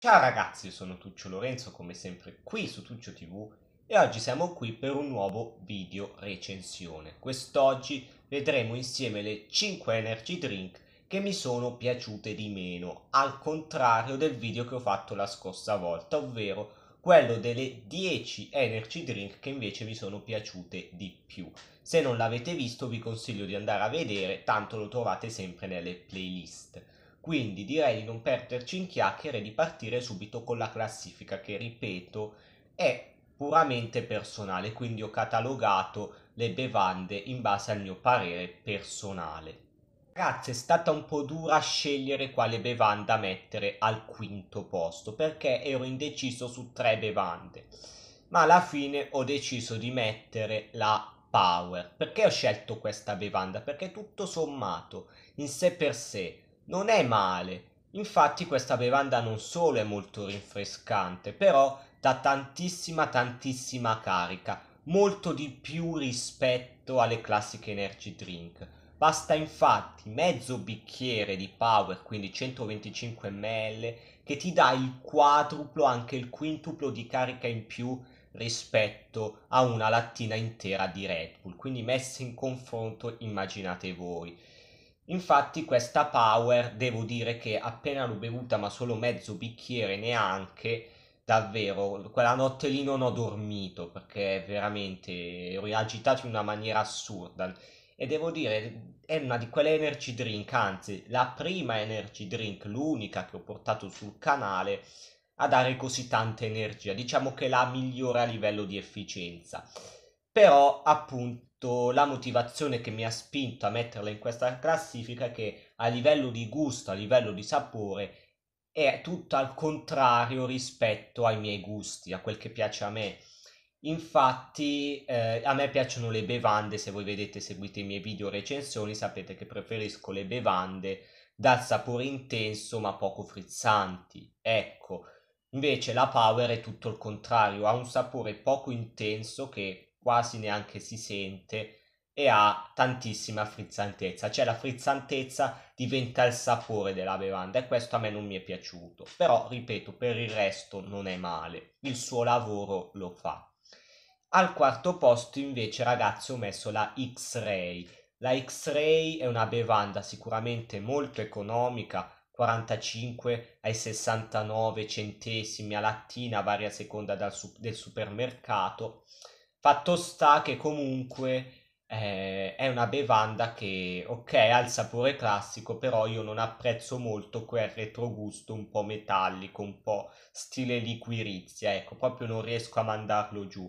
Ciao ragazzi, io sono Tuccio Lorenzo come sempre qui su Tuccio TV e oggi siamo qui per un nuovo video recensione. Quest'oggi vedremo insieme le 5 energy drink che mi sono piaciute di meno, al contrario del video che ho fatto la scorsa volta, ovvero quello delle 10 energy drink che invece mi sono piaciute di più. Se non l'avete visto vi consiglio di andare a vedere, tanto lo trovate sempre nelle playlist. Quindi direi di non perderci in chiacchiere e di partire subito con la classifica che, ripeto, è puramente personale, quindi ho catalogato le bevande in base al mio parere personale. Ragazzi, è stata un po' dura scegliere quale bevanda mettere al quinto posto perché ero indeciso su tre bevande, ma alla fine ho deciso di mettere la Power. Perché ho scelto questa bevanda? Perché tutto sommato, in sé per sé, non è male. Infatti questa bevanda non solo è molto rinfrescante, però dà tantissima tantissima carica, molto di più rispetto alle classiche energy drink. Basta infatti mezzo bicchiere di power, quindi 125 ml, che ti dà il quadruplo, anche il quintuplo di carica in più rispetto a una lattina intera di Red Bull. Quindi messe in confronto, immaginate voi. Infatti questa Power devo dire che appena l'ho bevuta, ma solo mezzo bicchiere neanche, davvero, quella notte lì non ho dormito perché veramente ero agitato in una maniera assurda. E devo dire, è una di quelle energy drink, anzi, la prima energy drink, l'unica che ho portato sul canale, a dare così tanta energia. Diciamo che la migliore a livello di efficienza. Però, appunto, detto la motivazione che mi ha spinto a metterla in questa classifica che a livello di gusto, a livello di sapore è tutto al contrario rispetto ai miei gusti, a quel che piace a me. Infatti, eh, a me piacciono le bevande. Se voi vedete, seguite i miei video recensioni, sapete che preferisco le bevande dal sapore intenso ma poco frizzanti. Ecco, invece la Power è tutto il contrario, ha un sapore poco intenso che quasi neanche si sente e ha tantissima frizzantezza, cioè la frizzantezza diventa il sapore della bevanda e questo a me non mi è piaciuto, però ripeto, per il resto non è male, il suo lavoro lo fa. Al quarto posto invece ragazzi ho messo la X-Ray, la X-Ray è una bevanda sicuramente molto economica, 45 ai 69 centesimi a lattina, varia a seconda dal, del supermercato, Fatto sta che comunque eh, è una bevanda che, ok, ha il sapore classico, però io non apprezzo molto quel retrogusto un po' metallico, un po' stile liquirizia, ecco, proprio non riesco a mandarlo giù.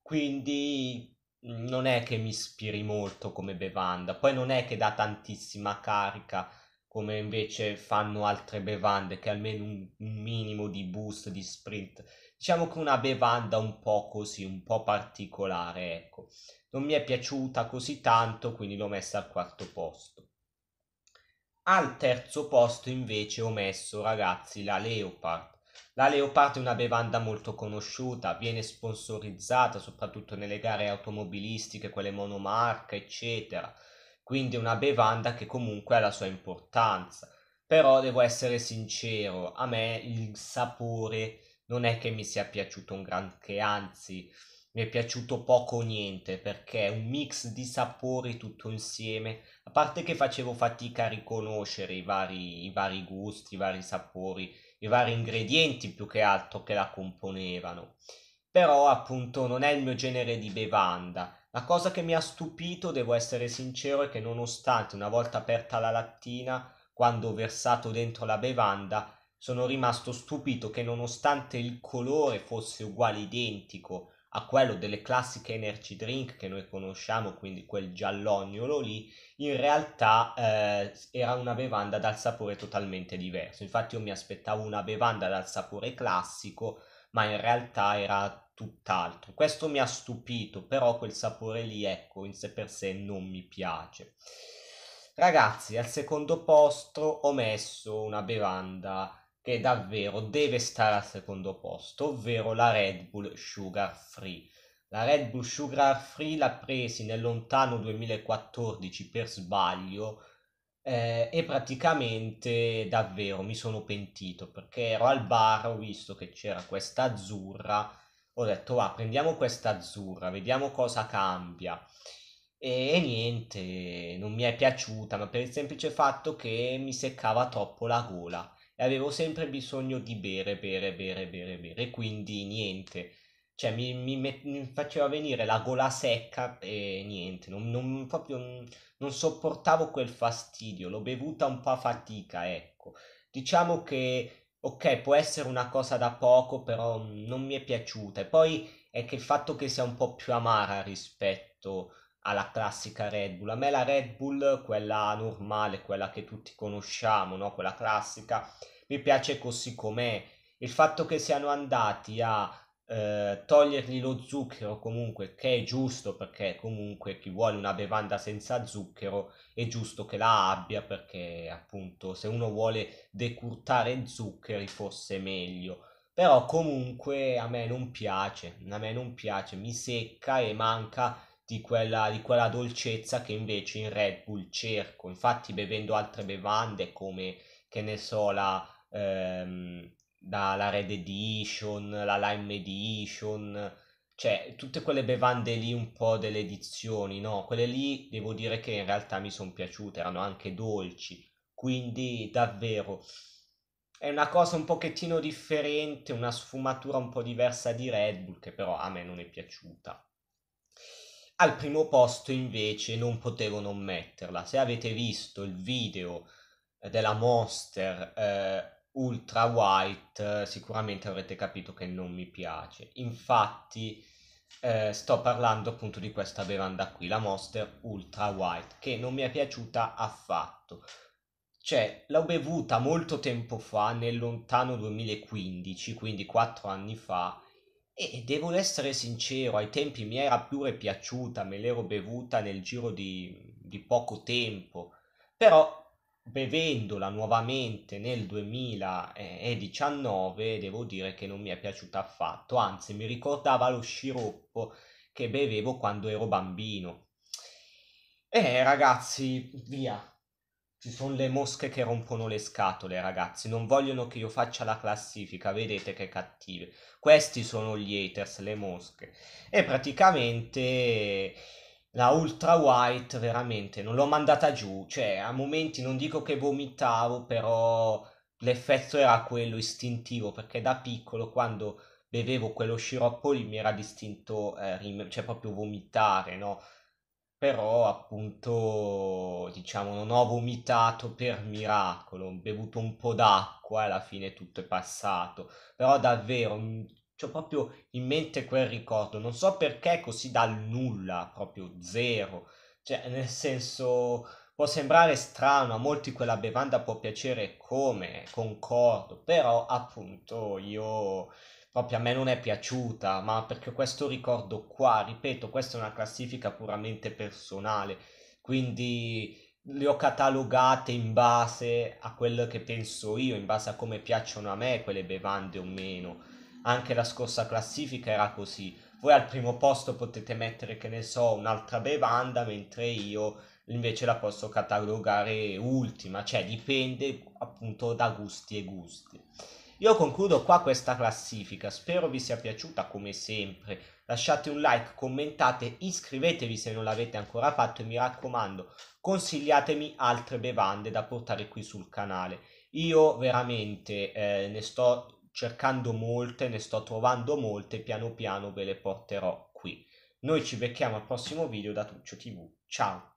Quindi mm, non è che mi ispiri molto come bevanda, poi non è che dà tantissima carica come invece fanno altre bevande che almeno un, minimo di boost, di sprint. Diciamo che una bevanda un po' così, un po' particolare, ecco. Non mi è piaciuta così tanto, quindi l'ho messa al quarto posto. Al terzo posto invece ho messo, ragazzi, la Leopard. La Leopard è una bevanda molto conosciuta, viene sponsorizzata soprattutto nelle gare automobilistiche, quelle monomarca, eccetera quindi una bevanda che comunque ha la sua importanza. Però devo essere sincero, a me il sapore non è che mi sia piaciuto un granché, anzi mi è piaciuto poco o niente perché è un mix di sapori tutto insieme, a parte che facevo fatica a riconoscere i vari, i vari gusti, i vari sapori, i vari ingredienti più che altro che la componevano. Però appunto non è il mio genere di bevanda, la cosa che mi ha stupito, devo essere sincero, è che nonostante una volta aperta la lattina, quando ho versato dentro la bevanda, sono rimasto stupito che nonostante il colore fosse uguale identico a quello delle classiche energy drink che noi conosciamo, quindi quel giallognolo lì, in realtà eh, era una bevanda dal sapore totalmente diverso. Infatti io mi aspettavo una bevanda dal sapore classico, ma in realtà era tutt'altro. Questo mi ha stupito, però quel sapore lì, ecco, in sé per sé non mi piace. Ragazzi, al secondo posto ho messo una bevanda che davvero deve stare al secondo posto, ovvero la Red Bull Sugar Free. La Red Bull Sugar Free l'ha presi nel lontano 2014 per sbaglio eh, e praticamente davvero mi sono pentito perché ero al bar, ho visto che c'era questa azzurra ho detto va prendiamo questa azzurra vediamo cosa cambia e, e, niente non mi è piaciuta ma per il semplice fatto che mi seccava troppo la gola e avevo sempre bisogno di bere bere bere bere bere quindi niente cioè mi, mi, met, mi faceva venire la gola secca e niente non, non, proprio non sopportavo quel fastidio l'ho bevuta un po' a fatica ecco diciamo che ok, può essere una cosa da poco, però non mi è piaciuta. E poi è che il fatto che sia un po' più amara rispetto alla classica Red Bull. A me la Red Bull, quella normale, quella che tutti conosciamo, no? quella classica, mi piace così com'è. Il fatto che siano andati a eh, togliergli lo zucchero comunque che è giusto perché comunque chi vuole una bevanda senza zucchero è giusto che la abbia perché appunto se uno vuole decurtare zuccheri forse meglio però comunque a me non piace a me non piace mi secca e manca di quella, di quella dolcezza che invece in Red Bull cerco infatti bevendo altre bevande come che ne so la ehm, dalla Red Edition, la Lime Edition, cioè tutte quelle bevande lì un po' delle edizioni, no? Quelle lì devo dire che in realtà mi sono piaciute, erano anche dolci, quindi davvero è una cosa un pochettino differente, una sfumatura un po' diversa di Red Bull che però a me non è piaciuta. Al primo posto invece non potevo non metterla. Se avete visto il video eh, della Monster eh, ultra white sicuramente avrete capito che non mi piace. Infatti eh, sto parlando appunto di questa bevanda qui, la Monster Ultra White, che non mi è piaciuta affatto. Cioè, l'ho bevuta molto tempo fa, nel lontano 2015, quindi 4 anni fa, e devo essere sincero, ai tempi mi era pure piaciuta, me l'ero bevuta nel giro di, di poco tempo, però bevendola nuovamente nel 2019 devo dire che non mi è piaciuta affatto, anzi mi ricordava lo sciroppo che bevevo quando ero bambino. Eh ragazzi, via. Ci sono le mosche che rompono le scatole, ragazzi. Non vogliono che io faccia la classifica, vedete che cattive. Questi sono gli haters, le mosche. E praticamente la ultra white veramente non l'ho mandata giù, cioè a momenti non dico che vomitavo, però l'effetto era quello istintivo, perché da piccolo quando bevevo quello sciroppo lì mi era distinto, eh, cioè proprio vomitare, no? Però appunto, diciamo, non ho vomitato per miracolo, ho bevuto un po' d'acqua e alla fine tutto è passato, però davvero ho proprio in mente quel ricordo. Non so perché così dal nulla, proprio zero. Cioè, nel senso, può sembrare strano, a molti quella bevanda può piacere come, concordo, però appunto io proprio a me non è piaciuta, ma perché questo ricordo qua, ripeto, questa è una classifica puramente personale, quindi le ho catalogate in base a quello che penso io, in base a come piacciono a me quelle bevande o meno anche la scorsa classifica era così. Voi al primo posto potete mettere, che ne so, un'altra bevanda, mentre io invece la posso catalogare ultima, cioè dipende appunto da gusti e gusti. Io concludo qua questa classifica, spero vi sia piaciuta come sempre, lasciate un like, commentate, iscrivetevi se non l'avete ancora fatto e mi raccomando consigliatemi altre bevande da portare qui sul canale. Io veramente eh, ne sto cercando molte, ne sto trovando molte, piano piano ve le porterò qui. Noi ci becchiamo al prossimo video da Tuccio TV. Ciao!